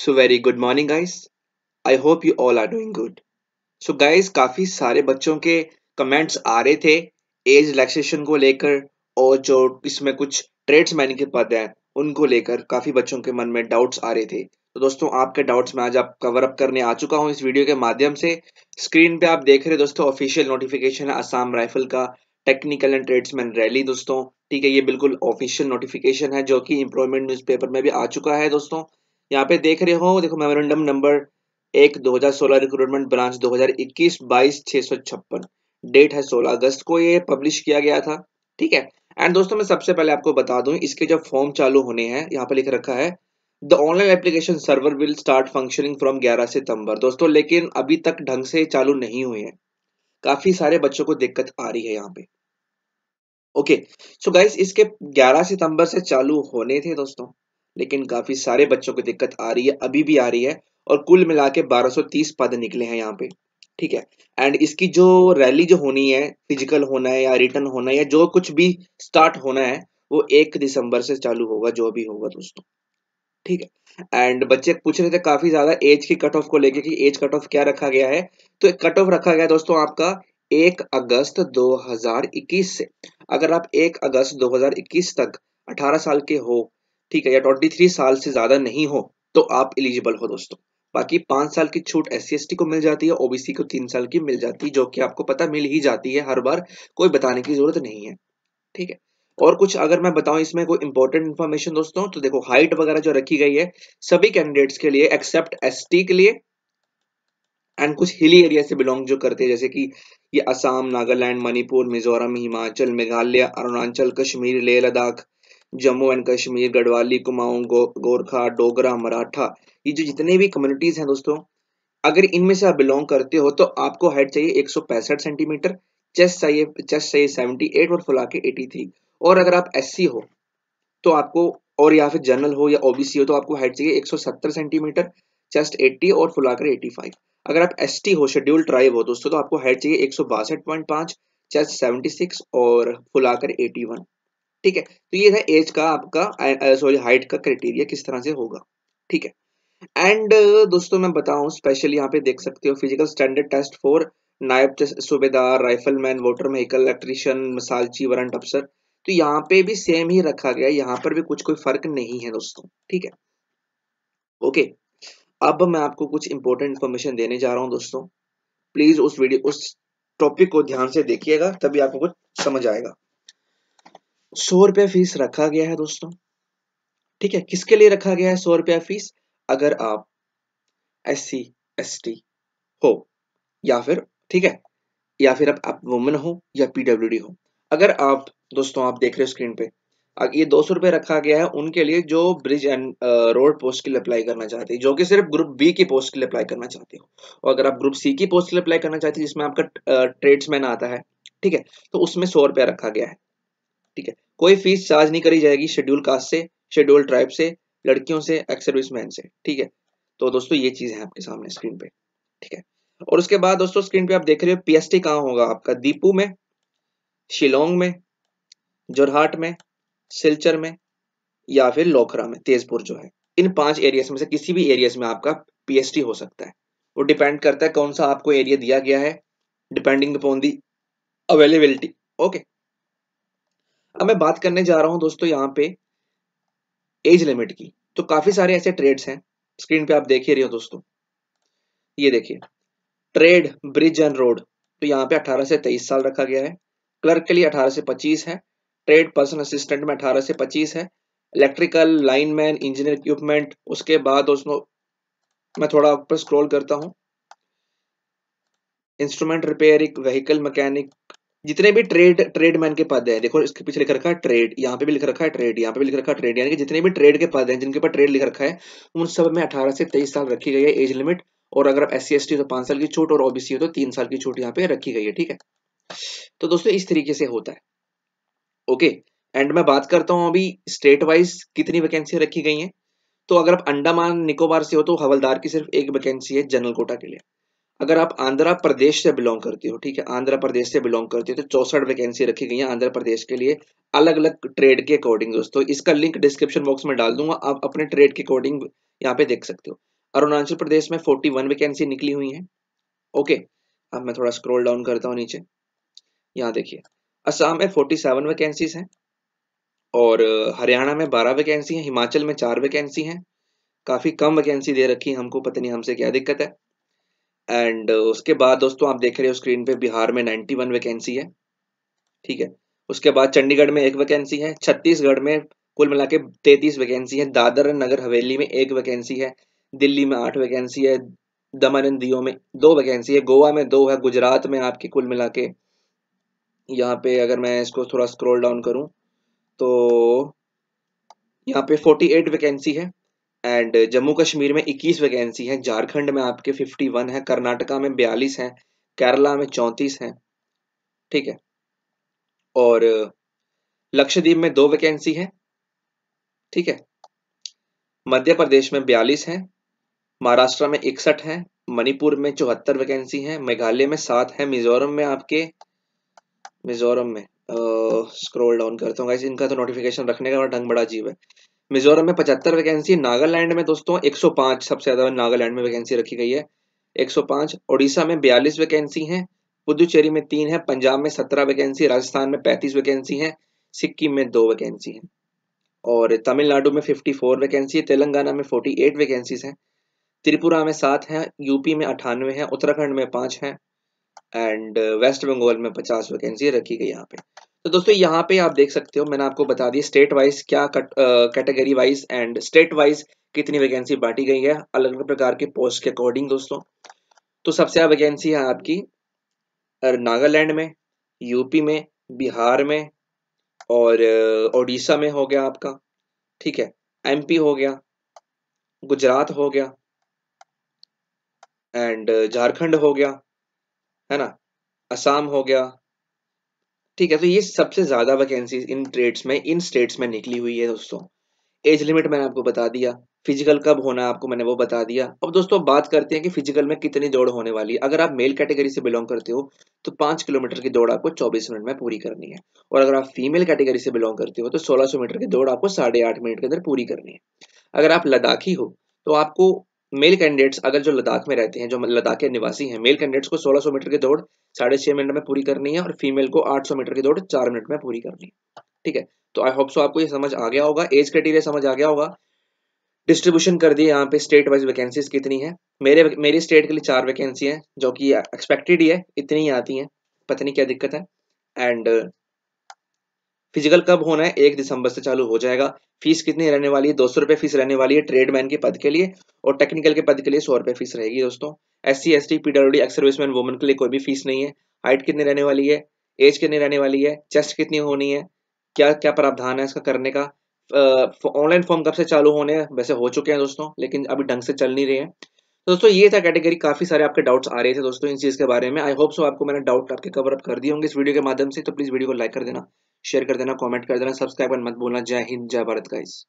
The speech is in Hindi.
so very good morning guys I hope you all are doing good so guys काफ़ी सारे बच्चों के कमेंट्स आ रहे थे एज रिलैक्सेशन को लेकर और जो इसमें कुछ ट्रेड्स मैंने के पद हैं उनको लेकर काफ़ी बच्चों के मन में डाउट्स आ रहे थे तो दोस्तों आपके डाउट्स मैं आज आप कवर अप करने आ चुका हूँ इस वीडियो के माध्यम से स्क्रीन पे आप देख रहे दोस्तों ऑफिशियल नोटिफिकेशन है आसाम राइफल का टेक्निकल एंड ट्रेड्समैन रैली दोस्तों ठीक है ये बिल्कुल ऑफिशियल नोटिफिकेशन है जो कि एम्प्लॉयमेंट न्यूज़पेपर में भी आ चुका है दोस्तों यहाँ पे देख रहे हो देखो मेमोरेंडम नंबर एक 2016 रिक्रूटमेंट ब्रांच 2021 हजार 656 डेट है 16 अगस्त को ये पब्लिश किया गया था ठीक है एंड दोस्तों मैं सबसे पहले आपको बता दूं इसके जब फॉर्म चालू होने हैं यहाँ पे लिख रखा है the online application server will start functioning from 11 सितंबर दोस्तों लेकिन अभी तक ढंग से चालू नहीं हुए हैं काफी सारे बच्चों को दिक्कत आ रही है यहाँ पे ओके सो गाइस इसके 11 सितंबर से चालू होने थे दोस्तों लेकिन काफ़ी सारे बच्चों को दिक्कत आ रही है अभी भी आ रही है और कुल मिला के बारह पद निकले हैं यहाँ पे ठीक है एंड इसकी जो रैली जो होनी है फिजिकल होना है या रिटर्न होना है या जो कुछ भी स्टार्ट होना है वो एक दिसंबर से चालू होगा जो भी होगा दोस्तों ठीक है एंड बच्चे पूछ रहे थे काफी ज्यादा एज की कट ऑफ को लेके कि एज कट ऑफ क्या रखा गया है तो एक कट ऑफ रखा गया दोस्तों आपका एक अगस्त 2021 से अगर आप एक अगस्त 2021 तक 18 साल के हो ठीक है या ट्वेंटी थ्री साल से ज्यादा नहीं हो तो आप एलिजिबल हो दोस्तों बाकी पांच साल की छूट एस सी को मिल जाती है ओबीसी को तीन साल की मिल जाती है जो कि आपको पता मिल ही जाती है हर बार कोई बताने की जरूरत नहीं है ठीक है और कुछ अगर मैं बताऊं इसमें कोई इंपॉर्टेंट इन्फॉर्मेशन दोस्तों तो देखो हाइट वगैरह जो रखी गई है सभी कैंडिडेट्स के लिए एक्सेप्ट एस के लिए एंड कुछ हिली एरिया से बिलोंग जो करते हैं जैसे कि ये असम नागालैंड मणिपुर मिजोरम हिमाचल मेघालय अरुणाचल कश्मीर लेह लद्दाख जम्मू एंड कश्मीर गढ़वाली कुमाऊं गो, गोरखा डोगरा मराठा ये जो जितने भी कम्युनिटीज हैं दोस्तों अगर इनमें से आप बिलोंग करते हो तो आपको हाइट चाहिए एक सेंटीमीटर चेस्ट चाहिए चेस्ट चाहिए एट और फुला के थ्री और अगर आप एस हो तो आपको और या फिर जनरल हो या ओबीसी हो तो आपको हाइट चाहिए 170 सेंटीमीटर चेस्ट 80 और फुलाकर 85 अगर आप एस हो शेड्यूल ट्राइब हो दोस्तों तो आपको हाइट चाहिए एक चेस्ट 76 और फुलाकर वन ठीक है तो ये था एज का आपका सॉरी हाइट का क्राइटेरिया किस तरह से होगा ठीक है एंड uh, दोस्तों मैं बताऊं स्पेशली यहाँ पे देख सकते हो physical standard test for Naib Subedar rifleman वोटर मेहकल इलेक्ट्रीशियन मसालची वरंट अफसर तो यहाँ पे भी सेम ही रखा गया यहाँ पर भी कुछ कोई फर्क नहीं है दोस्तों ठीक है ओके अब मैं आपको कुछ इंपॉर्टेंट इन्फॉर्मेशन देने जा रहा हूँ दोस्तों प्लीज उस वीडियो उस टॉपिक को ध्यान से देखिएगा तभी आपको कुछ समझ आएगा सौ रुपया फीस रखा गया है दोस्तों ठीक है किसके लिए रखा गया है सौ रुपया फीस अगर आप एस सी एस टी हो या फिर ठीक है या फिर आप, आप वुमेन हो या पीडब्ल्यू हो अगर आप दोस्तों आप देख रहे हो स्क्रीन पे ये दो सौ रुपये रखा गया है उनके लिए जो ब्रिज एंड रोड पोस्ट के लिए अप्लाई करना चाहते हैं जो कि सिर्फ ग्रुप बी की पोस्ट के लिए अप्लाई करना चाहते हो और अगर आप ग्रुप सी की पोस्ट के लिए अप्लाई करना चाहते हो जिसमें आपका ट्रेड्समैन आता है ठीक है तो उसमें सौ रुपया रखा गया है ठीक है कोई फीस चार्ज नहीं करी जाएगी शेड्यूल कास्ट से शेड्यूल ट्राइब से लड़कियों से एक्स मैन से ठीक है तो दोस्तों ये चीज़ है आपके सामने स्क्रीन पे ठीक है और उसके बाद दोस्तों स्क्रीन पे आप देख रहे हो पीएसटी कहाँ होगा आपका दीपू में शिलोंग में जोरहाट में सिलचर में या फिर लोखरा में तेजपुर जो है इन पांच एरियाज में से किसी भी एरियाज में आपका पीएसटी हो सकता है वो डिपेंड करता है कौन सा आपको एरिया दिया गया है depending upon the availability okay अब मैं बात करने जा रहा हूं दोस्तों यहाँ पे एज लिमिट की तो काफी सारे ऐसे ट्रेड्स हैं स्क्रीन पे आप देख ही रहे हो दोस्तों ये देखिए ट्रेड ब्रिज एंड रोड तो यहाँ पे 18 से 23 साल रखा गया है क्लर्क के लिए 18 से 25 है ट्रेड पर्सन असिस्टेंट में 18 से 25 है इलेक्ट्रिकल लाइनमैन इंजीनियर इक्विपमेंट उसके बाद दोस्तों मैं थोड़ा ऊपर स्क्रॉल करता हूँ इंस्ट्रूमेंट रिपेयरिंग व्हीकल मैकेनिक जितने भी ट्रेड ट्रेडमैन के पद हैं देखो इसके पीछे लिख रखा है ट्रेड यहाँ पे भी लिख रखा है ट्रेड यहाँ पे भी लिख रखा है ट्रेड यानी कि जितने भी ट्रेड के पद हैं जिनके ऊपर ट्रेड लिख रखा है उन सब में अठारह से तेईस साल रखी गई है एज लिमिट और अगर आप एस सी तो पांच साल की छूट और ओबीसी हो तो तीन साल की छूट यहाँ पे रखी गई है ठीक है तो दोस्तों इस तरीके से होता है ओके एंड मैं बात करता हूँ अभी स्टेट वाइज कितनी वैकेंसी रखी गई है तो अगर आप अंडमान निकोबार से हो तो हवलदार की सिर्फ एक वैकेंसी है जनरल कोटा के लिए अगर आप आंध्र प्रदेश से बिलोंग करते हो ठीक है आंध्र प्रदेश से बिलोंग करते हो तो चौसठ वैकेंसी रखी गई है आंध्र प्रदेश के लिए अलग अलग ट्रेड के अकॉर्डिंग दोस्तों इसका लिंक डिस्क्रिप्शन बॉक्स में डाल दूंगा आप अपने ट्रेड के अकॉर्डिंग यहाँ पे देख सकते हो अरुणाचल प्रदेश में फोर्टी वन वैकेंसी निकली हुई है ओके अब मैं थोड़ा स्क्रोल डाउन करता हूँ नीचे यहाँ देखिए असम में फोर्टी सेवन वैकेंसीज हैं और हरियाणा में बारह वैकेंसी है हिमाचल में चार वैकेंसी है काफ़ी कम वैकेंसी दे रखी है हमको पता नहीं हमसे क्या दिक्कत है एंड uh, उसके बाद दोस्तों आप देख रहे हो स्क्रीन पे बिहार में 91 वैकेंसी है ठीक है उसके बाद चंडीगढ़ में एक वैकेंसी है छत्तीसगढ़ में कुल मिला के तैतीस वैकेंसी है दादर नगर हवेली में एक वैकेंसी है दिल्ली में आठ वैकेंसी है दमन दियो में दो वैकेंसी है गोवा में दो है गुजरात में आपकी कुल मिला के यहाँ पे अगर मैं इसको थोड़ा स्क्रोल डाउन करूँ तो यहाँ पे एट वैकेंसी है एंड जम्मू कश्मीर में 21 वैकेंसी है झारखंड में आपके 51 है कर्नाटका में 42 हैं केरला में 34 हैं ठीक है और लक्षद्वीप uh, में दो वैकेंसी है ठीक है मध्य प्रदेश में 42 हैं महाराष्ट्र में इकसठ हैं मणिपुर में चौहत्तर वैकेंसी हैं मेघालय में सात हैं मिजोरम में आपके मिजोरम में स्क्रॉल uh, डाउन करता हूँ इनका तो नोटिफिकेशन रखने का ढंग बड़ा अजीब है मिजोरम में पचहत्तर वैकेंसी नागालैंड में दोस्तों 105 सबसे ज़्यादा नागालैंड में वैकेंसी रखी गई है 105 ओडिशा में बयालीस वैकेंसी हैं पुदुचेरी में तीन है पंजाब में सत्रह वैकेंसी राजस्थान में पैंतीस वैकेंसी हैं सिक्किम में दो वैकेंसी हैं और तमिलनाडु में फिफ्टी फोर वैकेंसी है तेलंगाना में फोर्टी एट वैकेंसीज हैं त्रिपुरा में सात हैं यूपी में अठानवे हैं उत्तराखंड में पांच हैं एंड वेस्ट बंगाल में पचास वैकेंसी रखी गई यहाँ पे तो दोस्तों यहाँ पे आप देख सकते हो मैंने आपको बता दिया स्टेट वाइज क्या category wise and state wise कितनी वैकेंसी बांटी गई है अलग अलग प्रकार के पोस्ट के अकॉर्डिंग दोस्तों तो सबसे ज़्यादा वैकेंसी है आपकी नागालैंड में यूपी में बिहार में और उड़ीसा में हो गया आपका ठीक है एमपी हो गया गुजरात हो गया एंड झारखंड हो गया है ना असम हो गया ठीक है तो ये सबसे ज्यादा वैकेंसी इन ट्रेड्स में इन स्टेट्स में निकली हुई है दोस्तों एज लिमिट मैंने आपको बता दिया फिजिकल कब होना आपको मैंने वो बता दिया अब दोस्तों बात करते हैं कि फिजिकल में कितनी दौड़ होने वाली है अगर आप मेल कैटेगरी से बिलोंग करते हो तो पांच किलोमीटर की दौड़ आपको चौबीस मिनट में पूरी करनी है और अगर आप फीमेल कैटेगरी से बिलोंग करते हो तो सोलह सौ मीटर की दौड़ आपको साढ़े आठ मिनट के अंदर पूरी करनी है अगर आप लद्दाखी हो तो आपको मेल कैंडिडेट्स अगर जो लद्दाख में रहते हैं जो लद्दाख के निवासी हैं मेल कैंडिडेट्स को 1600 मीटर की दौड़ साढ़े छः मिनट में पूरी करनी है और फीमेल को 800 मीटर की दौड़ चार मिनट में पूरी करनी है ठीक है तो आई होप सो आपको ये समझ आ गया होगा एज क्राइटेरिया समझ आ गया होगा डिस्ट्रीब्यूशन कर दिए यहाँ पे स्टेट वाइज वैकेंसीज कितनी है मेरे मेरी स्टेट के लिए चार वैकेंसी है जो कि एक्सपेक्टेड ही है इतनी ही आती हैं पता नहीं क्या दिक्कत है एंड फिजिकल कब होना है एक दिसंबर से चालू हो जाएगा फीस कितनी रहने वाली है दो सौ रुपये फीस रहने वाली है ट्रेडमैन के पद के लिए और टेक्निकल के पद के लिए सौ रुपये फीस रहेगी दोस्तों S C S T PW ex serviceman woman के लिए कोई भी फीस नहीं है हाइट कितनी रहने वाली है एज कितनी रहने वाली है चेस्ट कितनी होनी है क्या क्या प्रावधान है इसका करने का ऑनलाइन फॉर्म कब से चालू होने हैं वैसे हो चुके हैं दोस्तों लेकिन अभी ढंग से चल नहीं रहे हैं तो दोस्तों ये था कैटेगरी काफी सारे आपके डाउट्स आ रहे थे दोस्तों इन चीज के बारे में आई होप सो आपको मैंने डाउट आपके कवर अप कर दिए होंगे इस वीडियो के माध्यम से तो प्लीज वीडियो को लाइक कर देना शेयर कर देना कमेंट कर देना सब्सक्राइब मत बोलना जय हिंद जय भारत गाइस